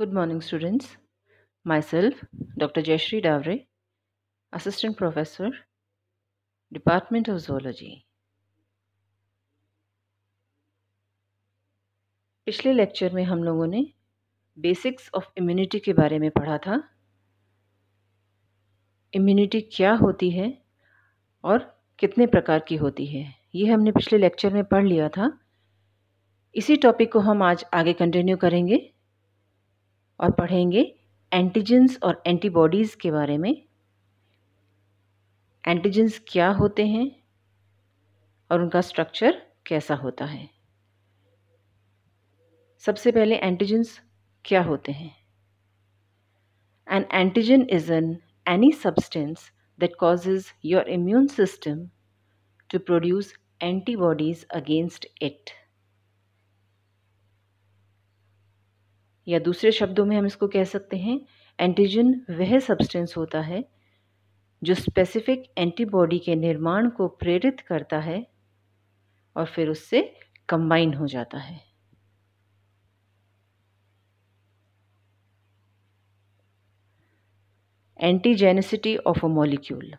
Good morning students. Myself, Dr. Jayashree Davre, Assistant Professor, Department of Zoology. पिछले lecture में हम लोगों ने बेसिक्स ऑफ इम्यूनिटी के बारे में पढ़ा था इम्यूनिटी क्या होती है और कितने प्रकार की होती है ये हमने पिछले लेक्चर में पढ़ लिया था इसी टॉपिक को हम आज आगे कंटिन्यू करेंगे और पढ़ेंगे एंटीजेंस और एंटीबॉडीज़ के बारे में एंटीजेंस क्या होते हैं और उनका स्ट्रक्चर कैसा होता है सबसे पहले एंटीजेंस क्या होते हैं an antigen is an any substance that causes your immune system to produce antibodies against it या दूसरे शब्दों में हम इसको कह सकते हैं एंटीजन वह सब्सटेंस होता है जो स्पेसिफिक एंटीबॉडी के निर्माण को प्रेरित करता है और फिर उससे कंबाइन हो जाता है antigenicity of a molecule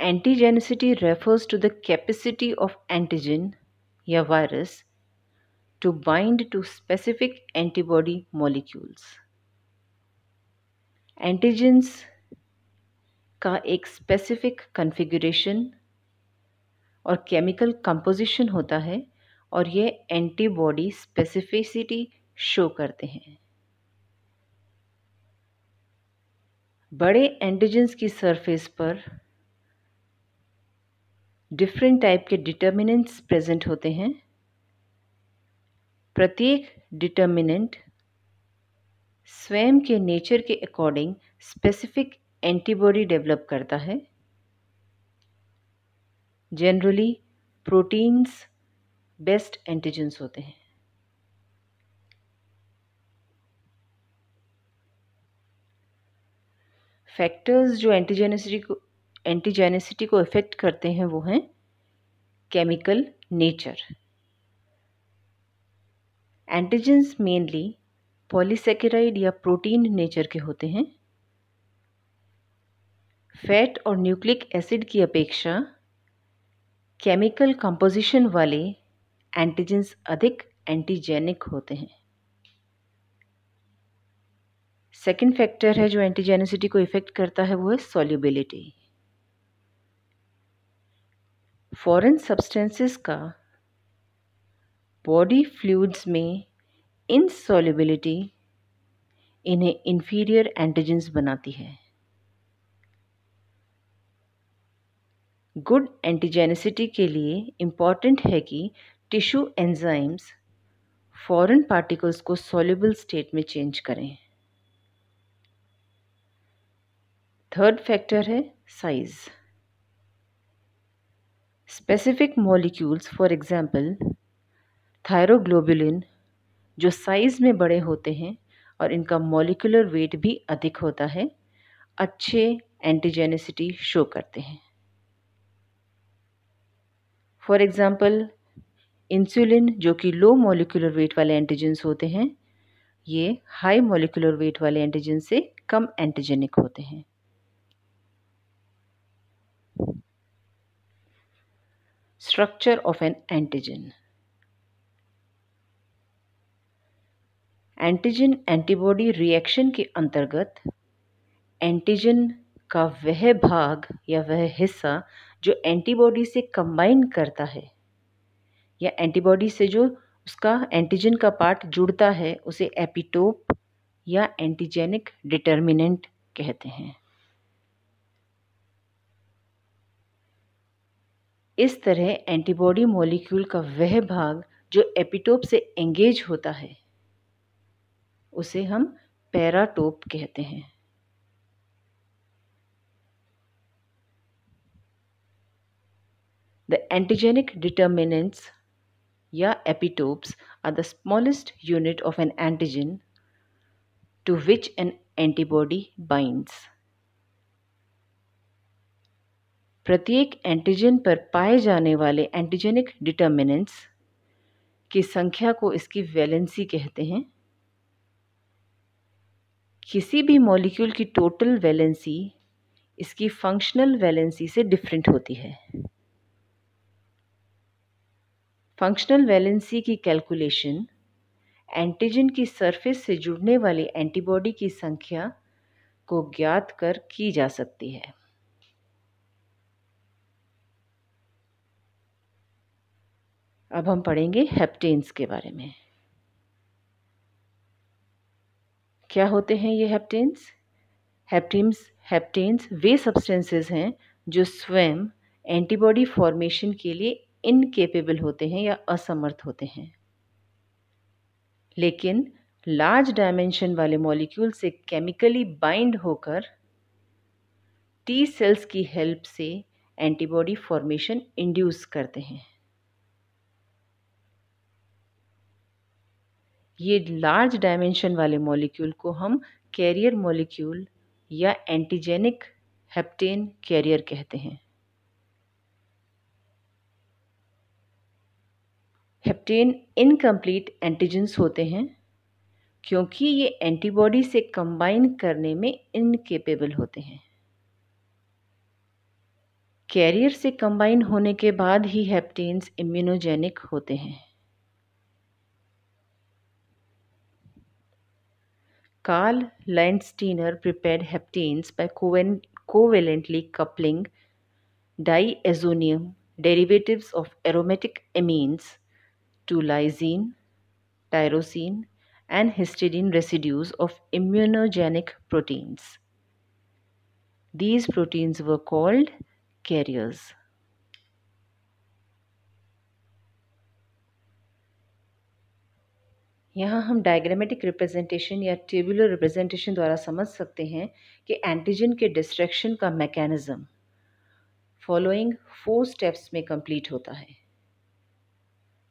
antigenicity refers to the capacity of antigen या virus to bind to specific antibody molecules. Antigens का एक स्पेसिफिक कन्फिग्रेशन और केमिकल कंपोजिशन होता है और ये एंटीबॉडी स्पेसिफिसिटी शो करते हैं बड़े एंटीजेंस की सरफेस पर डिफरेंट टाइप के डिटर्मिनेंट्स प्रेजेंट होते हैं प्रत्येक डिटर्मिनेंट स्वयं के नेचर के अकॉर्डिंग स्पेसिफिक एंटीबॉडी डेवलप करता है जनरली प्रोटीन्स बेस्ट एंटीजेंस होते हैं फैक्टर्स जो एंटीजेनेसिटी को एंटीजेनेसिटी को इफ़ेक्ट करते हैं वो हैं chemical nature antigens mainly polysaccharide या प्रोटीन नेचर के होते हैं फैट और न्यूक्लिक एसिड की अपेक्षा केमिकल कंपोजिशन वाले एंटीजेंस अधिक एंटीजेनिक होते हैं सेकेंड फैक्टर है जो एंटीजेनिसिटी को इफेक्ट करता है वो है सॉल्युबिलिटी फॉरेन सब्सटेंसेस का बॉडी फ्लूड्स में इनसॉलिबिलिटी इन्हें इन्फीरियर एंटीजेंस बनाती है गुड एंटीजेनिसिटी के लिए इम्पॉर्टेंट है कि टिश्यू एंजाइम्स फॉरेन पार्टिकल्स को सॉल्युबल स्टेट में चेंज करें थर्ड फैक्टर है size specific molecules for example thyroglobulin जो साइज़ में बड़े होते हैं और इनका मॉलिकुलर वेट भी अधिक होता है अच्छे एंटीजेनिसिटी शो करते हैं फॉर एग्ज़ाम्पल इंसुलिन जो कि लो मॉलिकुलर वेट वाले एंटीजेंस होते हैं ये हाई मॉलिकुलर वेट वाले एंटीजन से कम एंटीजेनिक होते हैं structure of an antigen antigen antibody reaction के अंतर्गत एंटीजन का वह भाग या वह हिस्सा जो एंटीबॉडी से कंबाइन करता है या एंटीबॉडी से जो उसका एंटीजन का पार्ट जुड़ता है उसे एपिटोप या एंटीजेनिक डिटर्मिनेंट कहते हैं इस तरह एंटीबॉडी मॉलिक्यूल का वह भाग जो एपिटोप से एंगेज होता है उसे हम पैराटोप कहते हैं द एंटीजेनिक डिटर्मिनेंट्स या epitopes are the smallest unit of an antigen to which an antibody binds प्रत्येक एंटीजन पर पाए जाने वाले एंटीजेनिक डिटर्मिनेंट्स की संख्या को इसकी वैलेंसी कहते हैं किसी भी मॉलिक्यूल की टोटल वैलेंसी इसकी फंक्शनल वैलेंसी से डिफरेंट होती है फंक्शनल वैलेंसी की कैलकुलेशन एंटीजन की सरफेस से जुड़ने वाली एंटीबॉडी की संख्या को ज्ञात कर की जा सकती है अब हम पढ़ेंगे हेप्टेन्स के बारे में क्या होते हैं ये हेप्टेन्स हेप्टेन्स हेप्टेन्स वे सब्सटेंसेस हैं जो स्वयं एंटीबॉडी फॉर्मेशन के लिए इनकेपेबल होते हैं या असमर्थ होते हैं लेकिन लार्ज डायमेंशन वाले मॉलिक्यूल से केमिकली बाइंड होकर टी सेल्स की हेल्प से एंटीबॉडी फॉर्मेशन इंड्यूस करते हैं ये लार्ज डायमेंशन वाले मॉलिक्यूल को हम कैरियर मॉलिक्यूल या एंटीजेनिक हेप्टेन कैरियर कहते हैं हेप्टेन इनकम्प्लीट एंटीजेंस होते हैं क्योंकि ये एंटीबॉडी से कंबाइन करने में इनकेपेबल होते हैं कैरियर से कंबाइन होने के बाद ही हेप्टेन्स इम्यूनोजेनिक होते हैं Carl Landsteiner prepared heptanes by covalently coupling diazonium derivatives of aromatic amines to lysine, tyrosine, and histidine residues of immunogenic proteins. These proteins were called carriers. यहाँ हम डायग्रामेटिक रिप्रेजेंटेशन या tabular representation द्वारा समझ सकते हैं कि एंटीजन के destruction का मैकेनिज़्म फॉलोइंग फोर स्टेप्स में कंप्लीट होता है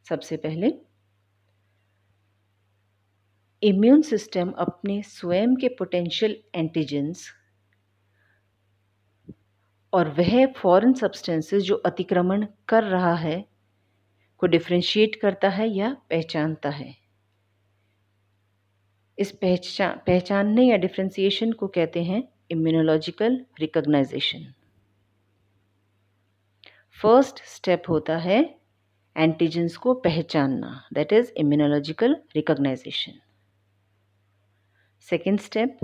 सबसे पहले इम्यून सिस्टम अपने स्वयं के पोटेंशियल एंटीजेंस और वह फॉरेन सब्सटेंसेस जो अतिक्रमण कर रहा है को डिफ्रेंशिएट करता है या पहचानता है इस पहचान पहचानने या डिफ्रेंसीशन को कहते हैं इम्यूनोलॉजिकल रिकॉग्नाइजेशन फर्स्ट स्टेप होता है एंटीजेंस को पहचानना that is immunological recognization second step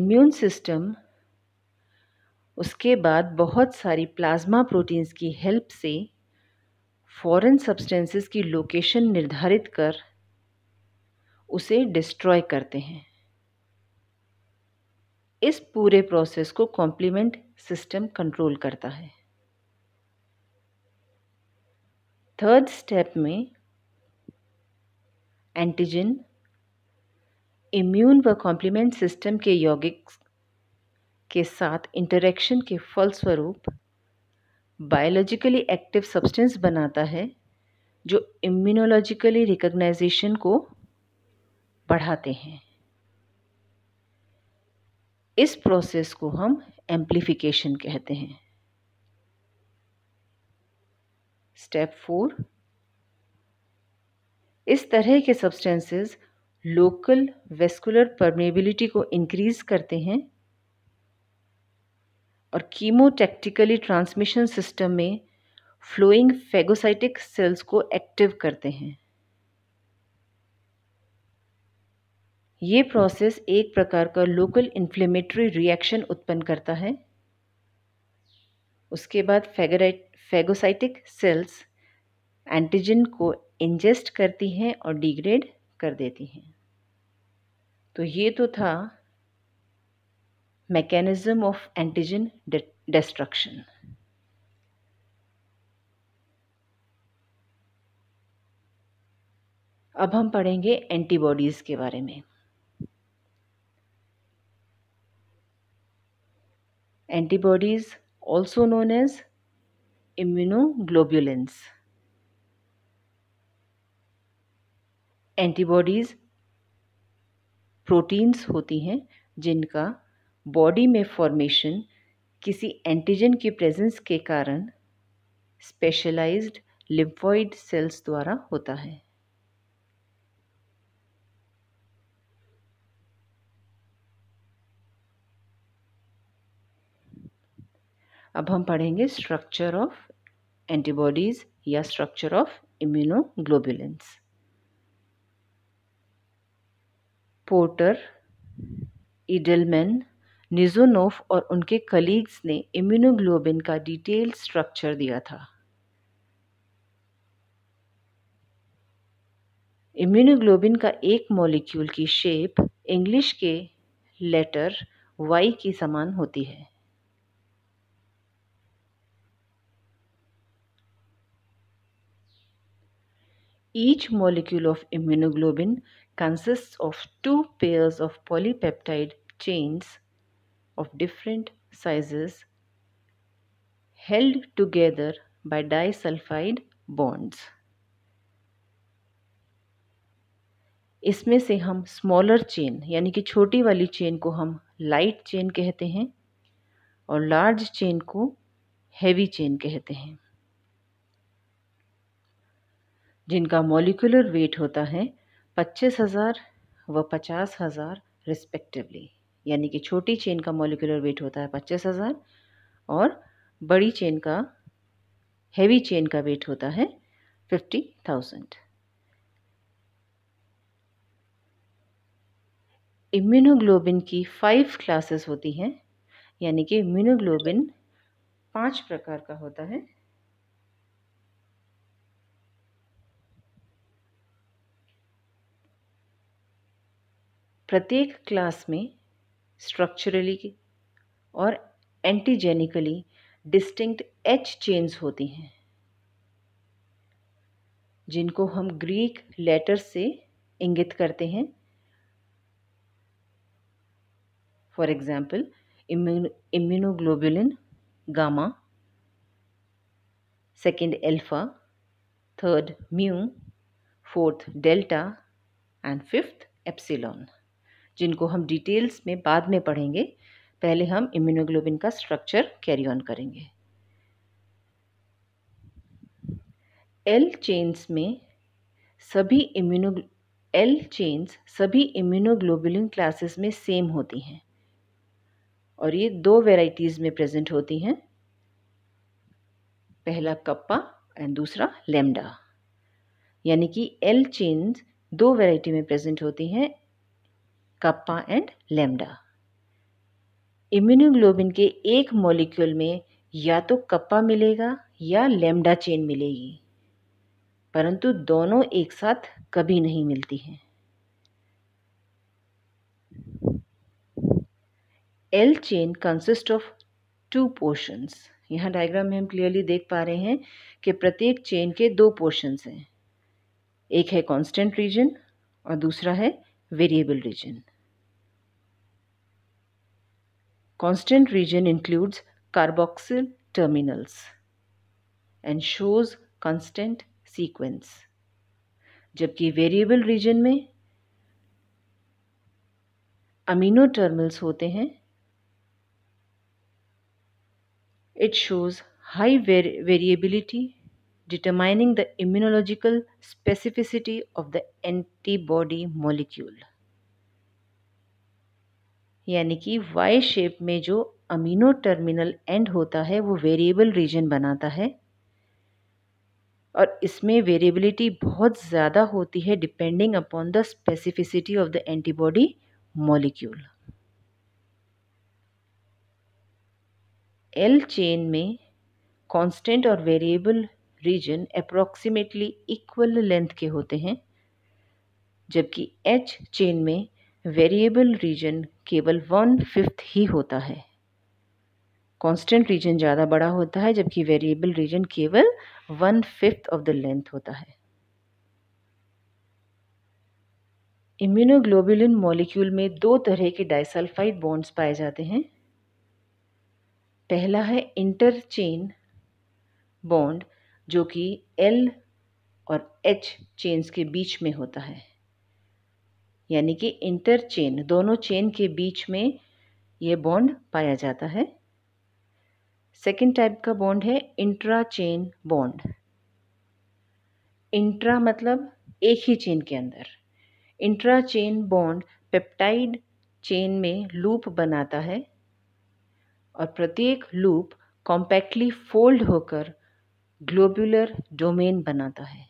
immune system उसके बाद बहुत सारी प्लाज्मा प्रोटीन्स की हेल्प से फॉरेन सब्सटेंसेस की लोकेशन निर्धारित कर उसे डिस्ट्रॉय करते हैं इस पूरे प्रोसेस को कॉम्प्लीमेंट सिस्टम कंट्रोल करता है थर्ड स्टेप में एंटीजन इम्यून व कॉम्प्लीमेंट सिस्टम के यौगिक के साथ इंटरेक्शन के फलस्वरूप बायोलॉजिकली एक्टिव सब्सटेंस बनाता है जो इम्यूनोलॉजिकली रिकग्नाइजेशन को बढ़ाते हैं इस प्रोसेस को हम एम्प्लीफिकेशन कहते हैं स्टेप फोर इस तरह के सब्सटेंसेस लोकल वेस्कुलर परमेबिलिटी को इंक्रीज करते हैं और कीमोटेक्टिकली ट्रांसमिशन सिस्टम में फ्लोइंग फेगोसाइटिक सेल्स को एक्टिव करते हैं ये प्रोसेस एक प्रकार का लोकल इन्फ्लेमेटरी रिएक्शन उत्पन्न करता है उसके बाद फेगोराइट फेगोसाइटिक सेल्स एंटीजन को इंजेस्ट करती हैं और डिग्रेड कर देती हैं तो ये तो था मैकेनिज़्म ऑफ एंटीजन डिस्ट्रक्शन अब हम पढ़ेंगे एंटीबॉडीज़ के बारे में antibodies also known as immunoglobulins. Antibodies proteins होती हैं जिनका बॉडी में फॉर्मेशन किसी एंटीजन की प्रेजेंस के कारण स्पेशलाइज्ड लिम्फॉइड सेल्स द्वारा होता है अब हम पढ़ेंगे स्ट्रक्चर ऑफ एंटीबॉडीज़ या structure of immunoglobulins Porter Edelman Nisonoff और उनके कलीग्स ने इम्यूनोग्लोबिन का डिटेल स्ट्रक्चर दिया था इम्यूनोग्लोबिन का एक मॉलिक्यूल की शेप इंग्लिश के लेटर वाई की समान होती है Each molecule of immunoglobin consists of two pairs of polypeptide chains of different sizes held together by disulfide bonds. इसमें से हम स्मॉलर चेन यानी कि छोटी वाली चेन को हम लाइट चेन कहते हैं और लार्ज चेन को हैवी चेन कहते हैं जिनका मॉलिकुलर वेट होता है पच्चीस हज़ार व पचास हज़ार रिस्पेक्टिवली यानी कि छोटी चेन का मॉलिकुलर वेट होता है पच्चीस हज़ार और बड़ी चेन का हैवी चेन का वेट होता है फिफ्टी थाउजेंड इम्यूनोग्लोबिन की फाइव क्लासेस होती हैं यानी कि इम्यूनोग्लोबिन पांच प्रकार का होता है प्रत्येक क्लास में स्ट्रक्चरली और एंटीजेनिकली डिस्टिंक्ट एच चेन्स होती हैं जिनको हम ग्रीक लेटर्स से इंगित करते हैं for example immunoglobulin gamma second alpha third mu fourth delta and fifth epsilon जिनको हम डिटेल्स में बाद में पढ़ेंगे पहले हम इम्यूनोग्लोबिन का स्ट्रक्चर कैरी ऑन करेंगे एल चेन्स में सभी इम्यूनो एल चेन्स सभी इम्यूनोग्लोबुलिन क्लासेस में सेम होती हैं और ये दो वेराइटीज़ में प्रेजेंट होती हैं पहला कप्पा एंड दूसरा लेमडा यानी कि एल चेन्स दो वेराइटी में प्रेजेंट होती हैं कप्पा एंड लेमडा इम्यूनोग्लोबिन के एक मॉलिक्यूल में या तो कप्पा मिलेगा या लेमडा चेन मिलेगी परंतु दोनों एक साथ कभी नहीं मिलती हैं L chain consist of two portions यहाँ डायग्राम में हम क्लियरली देख पा रहे हैं कि प्रत्येक चेन के दो पोर्शंस हैं एक है कांस्टेंट रीजन और दूसरा है variable region constant region includes carboxyl terminals and shows constant sequence. जबकि वेरिएबल रीजन में अमीनो टर्मल्स होते हैं it shows high variability determining the immunological specificity of the antibody molecule. यानी कि वाई शेप में जो अमीनो टर्मिनल एंड होता है वो वेरिएबल रीजन बनाता है और इसमें वेरिएबिलिटी बहुत ज़्यादा होती है depending upon the specificity of the antibody molecule L chain में कांस्टेंट और variable region approximately equal length के होते हैं जबकि एच चेन में वेरिएबल रीजन केवल वन फिफ्थ ही होता है कांस्टेंट रीजन ज़्यादा बड़ा होता है जबकि वेरिएबल रीजन केवल one fifth of the length होता है इम्यूनोग्लोबुलिन मॉलिक्यूल में दो तरह के डाइसल्फाइड बॉन्ड्स पाए जाते हैं पहला है इंटरचेन बॉन्ड जो कि एल और एच चेन्स के बीच में होता है यानी कि इंटर चेन दोनों चेन के बीच में ये बॉन्ड पाया जाता है सेकेंड टाइप का बॉन्ड है इंट्रा चेन बॉन्ड इंट्रा मतलब एक ही चेन के अंदर intra chain bond peptide chain में लूप बनाता है और प्रत्येक लूप कॉम्पैक्टली फोल्ड होकर ग्लोबुलर डोमेन बनाता है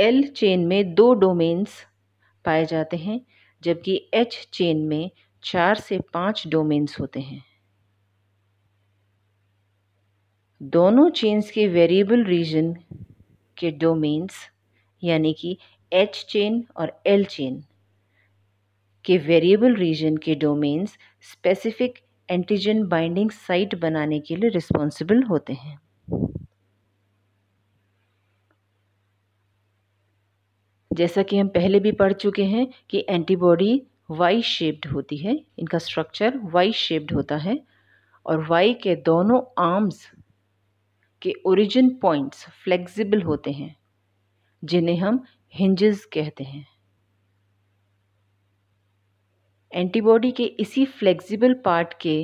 एल चेन में दो डोमेन्स पाए जाते हैं जबकि एच चेन में चार से पाँच डोमेन्स होते हैं दोनों चेन्स के वेरिएबल रीजन के डोमेन्स यानी कि एच चेन और एल चेन के वेरिएबल रीजन के domains specific antigen binding site बनाने के लिए रिस्पॉन्सिबल होते हैं जैसा कि हम पहले भी पढ़ चुके हैं कि एंटीबॉडी वाई शेप्ड होती है इनका स्ट्रक्चर वाई शेप्ड होता है और वाई के दोनों आर्म्स के ओरिजिन पॉइंट्स फ्लेक्सिबल होते हैं जिन्हें हम हिंजेस कहते हैं एंटीबॉडी के इसी फ्लेक्सिबल पार्ट के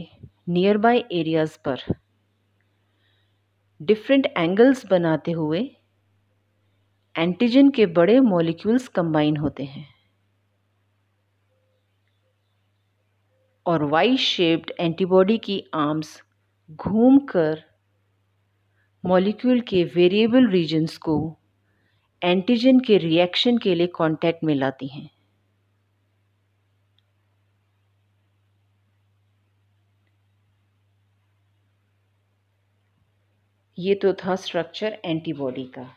नियर बाय एरियाज़ पर डिफरेंट एंगल्स बनाते हुए एंटीजन के बड़े मॉलिक्यूल्स कंबाइन होते हैं और वाई शेप्ड एंटीबॉडी की आर्म्स घूमकर मॉलिक्यूल के वेरिएबल रीजन्स को एंटीजन के रिएक्शन के लिए कांटेक्ट में लाती हैं ये तो था स्ट्रक्चर एंटीबॉडी का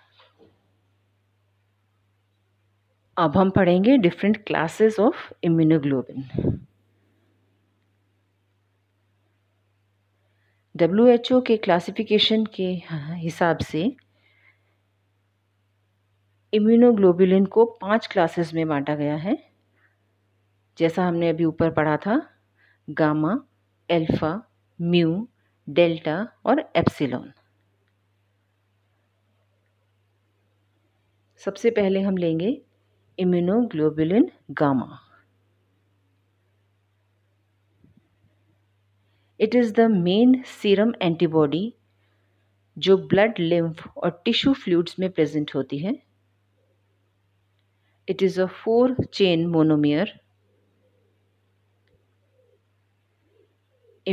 अब हम पढ़ेंगे different classes of immunoglobin W H O के क्लासिफिकेशन के हाँ, हिसाब से इम्यूनोग्लोबुलिन को पांच क्लासेस में बांटा गया है जैसा हमने अभी ऊपर पढ़ा था गामा एल्फा म्यू डेल्टा और एप्सिलॉन सबसे पहले हम लेंगे immunoglobulin gamma. It is the main serum antibody जो ब्लड लिम्फ और टिश्यू फ्लूड्स में प्रेजेंट होती है it is a four chain monomer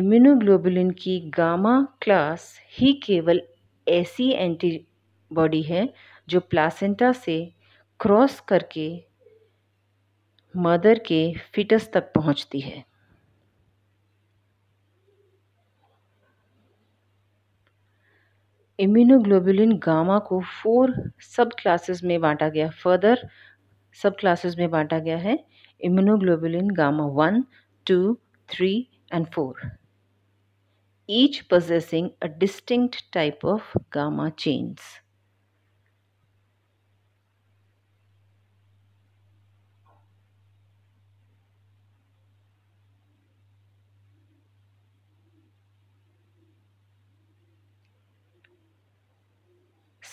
immunoglobulin की गामा क्लास ही केवल ऐसी एंटीबॉडी है जो प्लासेंटा से क्रॉस करके मदर के फिटस तक पहुंचती है इम्यूनोग्लोबुलिन गामा को फोर सब क्लासेस में बांटा गया फर्दर सब क्लासेस में बांटा गया है immunoglobulin gamma one two three and four each possessing a distinct type of gamma chains.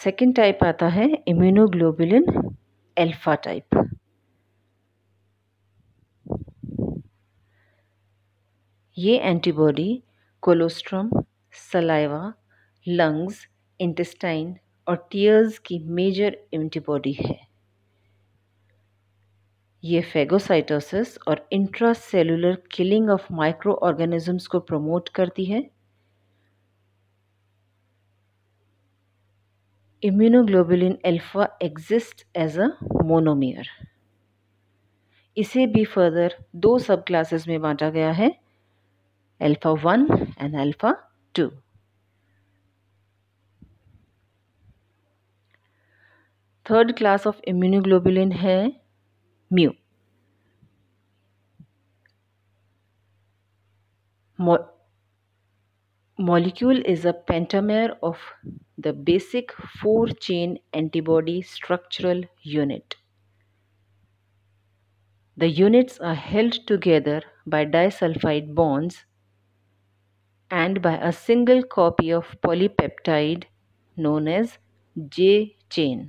Second type आता है इम्यूनोग्लोबुलिन अल्फा टाइप ये antibody colostrum saliva lungs intestine और टीयर्स की मेजर एंटीबॉडी है ये फेगोसाइटोसिस और intracellular killing of micro organisms को promote करती है immunoglobulin alpha exist as a monomer इसे भी फर्दर दो सब क्लासेस में बांटा गया है alpha one and alpha two third class of immunoglobulin है mu molecule is a pentamer of the basic four chain antibody structural unit. The units are held together by disulfide bonds and by a single copy of polypeptide known as J chain.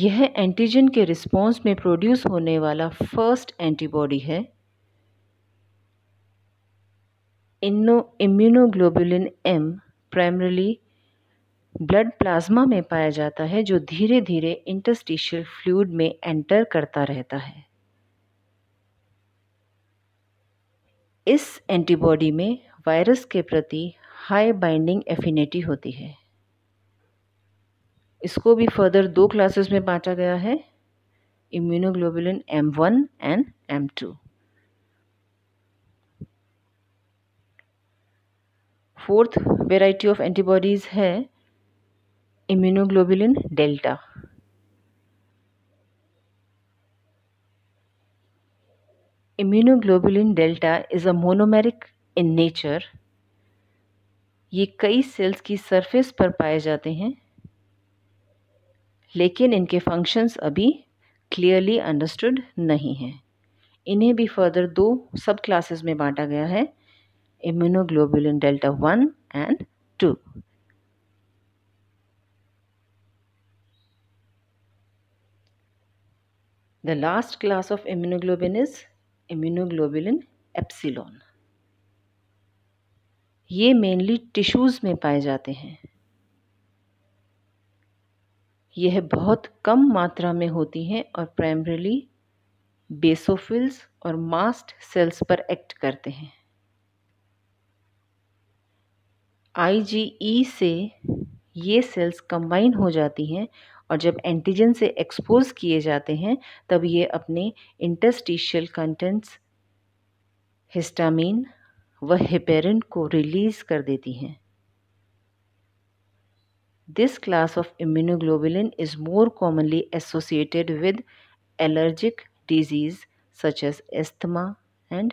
यह antigen के response में produce होने वाला first antibody है इनो immunoglobulin M primarily blood plasma में पाया जाता है जो धीरे धीरे इंटरस्टिशियल फ्लूड में एंटर करता रहता है इस एंटीबॉडी में वायरस के प्रति हाई बाइंडिंग एफिनिटी होती है इसको भी फर्दर दो क्लासेस में बांटा गया है immunoglobulin M one and M two fourth variety of antibodies है immunoglobulin delta immunoglobulin delta is a monomeric in nature ये कई सेल्स की सरफेस पर पाए जाते हैं लेकिन इनके फंक्शंस अभी क्लियरली अंडरस्टूड नहीं हैं इन्हें भी फर्दर दो सब क्लासेस में बांटा गया है immunoglobulin delta 1 and 2. The last class of immunoglobulin is immunoglobulin epsilon. ये मेनली टिश्यूज़ में पाए जाते हैं यह बहुत कम मात्रा में होती हैं और primarily basophils और mast cells पर act करते हैं आईजीई e से ये सेल्स कंबाइन हो जाती हैं और जब एंटीजन से एक्सपोज किए जाते हैं तब ये अपने इंटस्टिशियल कंटेंट्स हिस्टामिन व हिपेरिन को रिलीज़ कर देती हैं this class of immunoglobulin is more commonly associated with allergic disease such as asthma and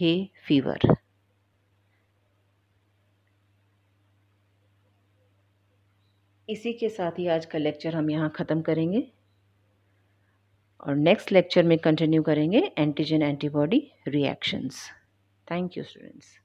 hay fever इसी के साथ ही आज का लेक्चर हम यहाँ ख़त्म करेंगे और नेक्स्ट लेक्चर में कंटिन्यू करेंगे antigen antibody reactions thank you students